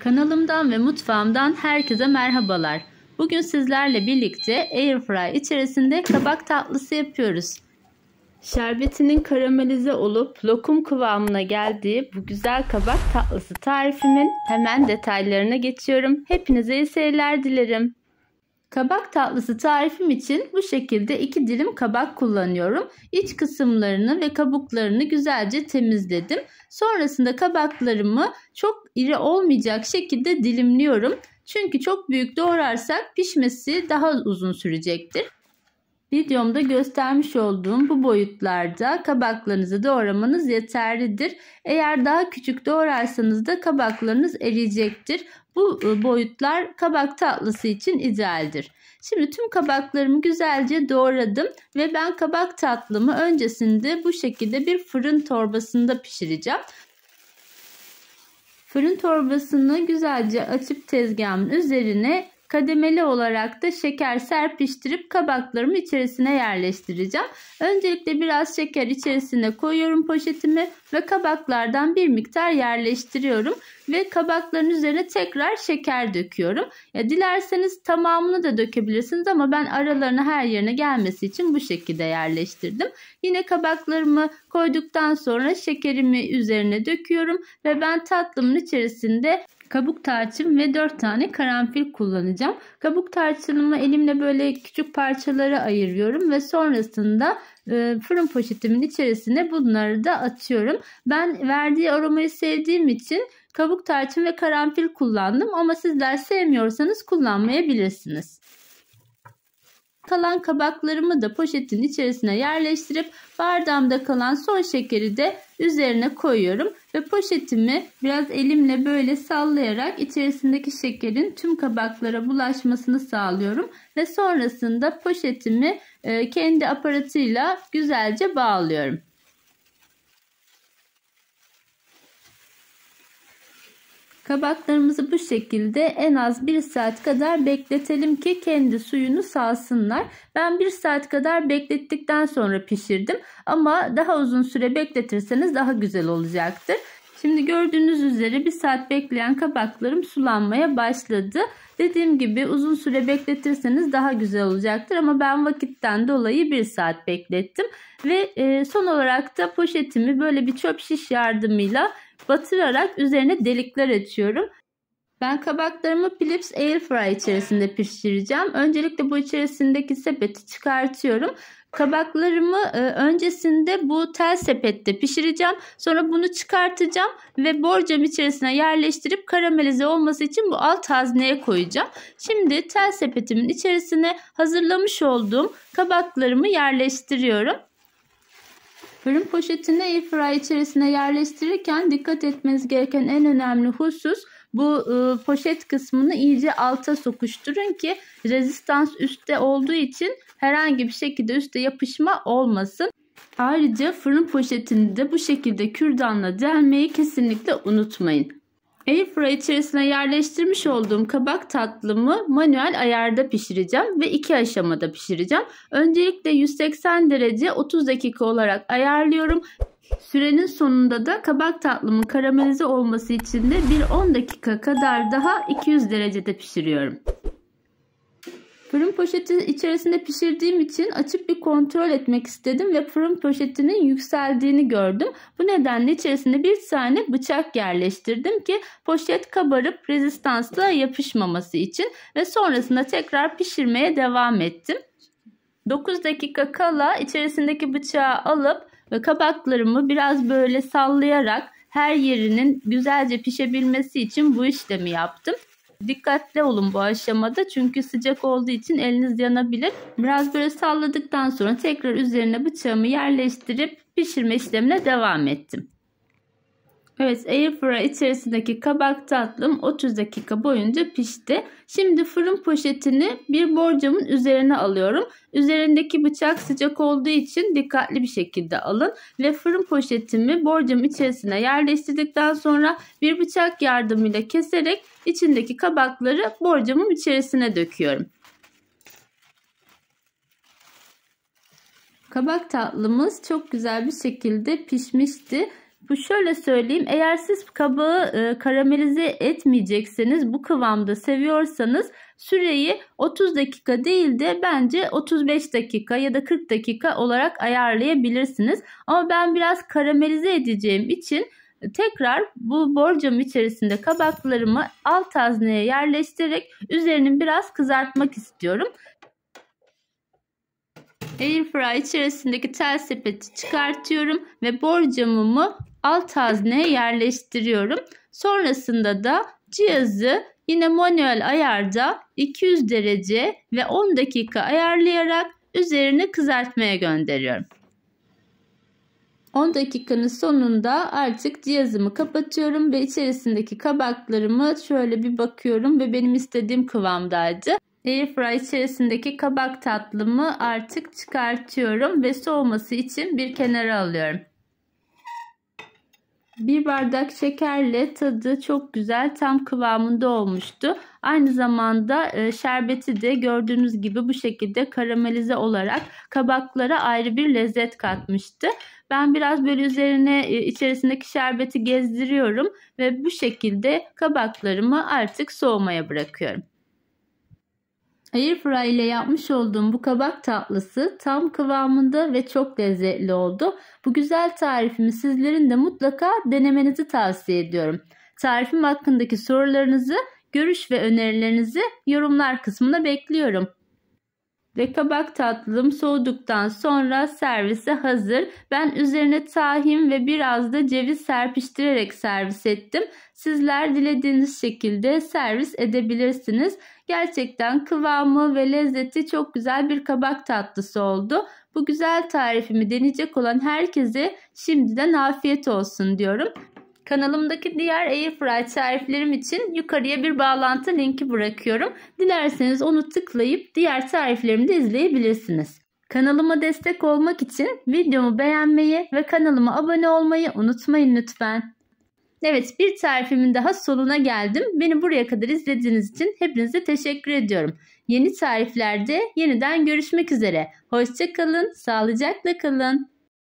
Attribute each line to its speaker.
Speaker 1: Kanalımdan ve mutfağımdan herkese merhabalar. Bugün sizlerle birlikte airfryer içerisinde kabak tatlısı yapıyoruz. Şerbetinin karamelize olup lokum kıvamına geldiği bu güzel kabak tatlısı tarifimin hemen detaylarına geçiyorum. Hepinize iyi seyirler dilerim. Kabak tatlısı tarifim için bu şekilde 2 dilim kabak kullanıyorum. İç kısımlarını ve kabuklarını güzelce temizledim. Sonrasında kabaklarımı çok iri olmayacak şekilde dilimliyorum. Çünkü çok büyük doğrarsak pişmesi daha uzun sürecektir. Videomda göstermiş olduğum bu boyutlarda kabaklarınızı doğramanız yeterlidir. Eğer daha küçük doğrarsanız da kabaklarınız eriyecektir. Bu e, boyutlar kabak tatlısı için idealdir. Şimdi tüm kabaklarımı güzelce doğradım ve ben kabak tatlımı öncesinde bu şekilde bir fırın torbasında pişireceğim. Fırın torbasını güzelce açıp tezgahın üzerine Kademeli olarak da şeker serpiştirip kabaklarımı içerisine yerleştireceğim. Öncelikle biraz şeker içerisine koyuyorum poşetimi ve kabaklardan bir miktar yerleştiriyorum ve kabakların üzerine tekrar şeker döküyorum. Ya dilerseniz tamamını da dökebilirsiniz ama ben aralarına her yerine gelmesi için bu şekilde yerleştirdim. Yine kabaklarımı koyduktan sonra şekerimi üzerine döküyorum ve ben tatlımın içerisinde kabuk tarçın ve 4 tane karanfil kullanacağım. Kabuk tarçınımı elimle böyle küçük parçalara ayırıyorum ve sonrasında e, fırın poşetimin içerisine bunları da atıyorum. Ben verdiği aromayı sevdiğim için kabuk tarçın ve karanfil kullandım ama sizler sevmiyorsanız kullanmayabilirsiniz. Kalan kabaklarımı da poşetin içerisine yerleştirip bardağımda kalan son şekeri de üzerine koyuyorum. Ve poşetimi biraz elimle böyle sallayarak içerisindeki şekerin tüm kabaklara bulaşmasını sağlıyorum. Ve sonrasında poşetimi e, kendi aparatıyla güzelce bağlıyorum. Kabaklarımızı bu şekilde en az 1 saat kadar bekletelim ki kendi suyunu salsınlar. Ben 1 saat kadar beklettikten sonra pişirdim ama daha uzun süre bekletirseniz daha güzel olacaktır. Şimdi gördüğünüz üzere bir saat bekleyen kabaklarım sulanmaya başladı. Dediğim gibi uzun süre bekletirseniz daha güzel olacaktır ama ben vakitten dolayı bir saat beklettim. Ve e, son olarak da poşetimi böyle bir çöp şiş yardımıyla batırarak üzerine delikler açıyorum. Ben kabaklarımı Philips Airfryer içerisinde pişireceğim. Öncelikle bu içerisindeki sepeti çıkartıyorum. Kabaklarımı e, öncesinde bu tel sepette pişireceğim. Sonra bunu çıkartacağım ve borcam içerisine yerleştirip karamelize olması için bu alt hazneye koyacağım. Şimdi tel sepetimin içerisine hazırlamış olduğum kabaklarımı yerleştiriyorum. Ürün poşetini airfryer içerisine yerleştirirken dikkat etmeniz gereken en önemli husus bu e, poşet kısmını iyice alta sokuşturun ki rezistans üstte olduğu için herhangi bir şekilde üstte yapışma olmasın. Ayrıca fırın poşetini de bu şekilde kürdanla delmeyi kesinlikle unutmayın. Airfryer içerisine yerleştirmiş olduğum kabak tatlımı manuel ayarda pişireceğim ve iki aşamada pişireceğim. Öncelikle 180 derece 30 dakika olarak ayarlıyorum. Sürenin sonunda da kabak tatlımın karamelize olması için de bir 10 dakika kadar daha 200 derecede pişiriyorum. Fırın poşeti içerisinde pişirdiğim için açıp bir kontrol etmek istedim ve fırın poşetinin yükseldiğini gördüm. Bu nedenle içerisinde bir tane bıçak yerleştirdim ki poşet kabarıp rezistansla yapışmaması için ve sonrasında tekrar pişirmeye devam ettim. 9 dakika kala içerisindeki bıçağı alıp ve kabaklarımı biraz böyle sallayarak her yerinin güzelce pişebilmesi için bu işlemi yaptım. Dikkatli olun bu aşamada çünkü sıcak olduğu için eliniz yanabilir. Biraz böyle salladıktan sonra tekrar üzerine bıçağımı yerleştirip pişirme işlemine devam ettim. Evet airfryer içerisindeki kabak tatlım 30 dakika boyunca pişti. Şimdi fırın poşetini bir borcamın üzerine alıyorum. Üzerindeki bıçak sıcak olduğu için dikkatli bir şekilde alın. Ve fırın poşetimi borcamın içerisine yerleştirdikten sonra bir bıçak yardımıyla keserek içindeki kabakları borcamın içerisine döküyorum. Kabak tatlımız çok güzel bir şekilde pişmişti. Bu şöyle söyleyeyim eğer siz kabağı e, karamelize etmeyecekseniz bu kıvamda seviyorsanız süreyi 30 dakika değil de bence 35 dakika ya da 40 dakika olarak ayarlayabilirsiniz. Ama ben biraz karamelize edeceğim için tekrar bu borcam içerisinde kabaklarımı alt hazneye yerleştirerek üzerini biraz kızartmak istiyorum. Airfryer içerisindeki tel sepeti çıkartıyorum ve borcamımı alt hazneye yerleştiriyorum. Sonrasında da cihazı yine manuel ayarda 200 derece ve 10 dakika ayarlayarak üzerine kızartmaya gönderiyorum. 10 dakikanın sonunda artık cihazımı kapatıyorum ve içerisindeki kabaklarımı şöyle bir bakıyorum ve benim istediğim kıvamdaydı. Airfryer içerisindeki kabak tatlımı artık çıkartıyorum ve soğuması için bir kenara alıyorum. Bir bardak şekerle tadı çok güzel tam kıvamında olmuştu. Aynı zamanda e, şerbeti de gördüğünüz gibi bu şekilde karamelize olarak kabaklara ayrı bir lezzet katmıştı. Ben biraz böyle üzerine e, içerisindeki şerbeti gezdiriyorum ve bu şekilde kabaklarımı artık soğumaya bırakıyorum. Airfryer ile yapmış olduğum bu kabak tatlısı tam kıvamında ve çok lezzetli oldu. Bu güzel tarifimi sizlerin de mutlaka denemenizi tavsiye ediyorum. Tarifim hakkındaki sorularınızı, görüş ve önerilerinizi yorumlar kısmına bekliyorum ve kabak tatlım soğuduktan sonra servise hazır. Ben üzerine tahin ve biraz da ceviz serpiştirerek servis ettim. Sizler dilediğiniz şekilde servis edebilirsiniz. Gerçekten kıvamı ve lezzeti çok güzel bir kabak tatlısı oldu. Bu güzel tarifimi deneyecek olan herkese şimdiden afiyet olsun diyorum. Kanalımdaki diğer Airfryer tariflerim için yukarıya bir bağlantı linki bırakıyorum. Dilerseniz onu tıklayıp diğer tariflerimi de izleyebilirsiniz. Kanalıma destek olmak için videomu beğenmeyi ve kanalıma abone olmayı unutmayın lütfen. Evet bir tarifimin daha sonuna geldim. Beni buraya kadar izlediğiniz için hepinize teşekkür ediyorum. Yeni tariflerde yeniden görüşmek üzere. Hoşçakalın, sağlıcakla kalın.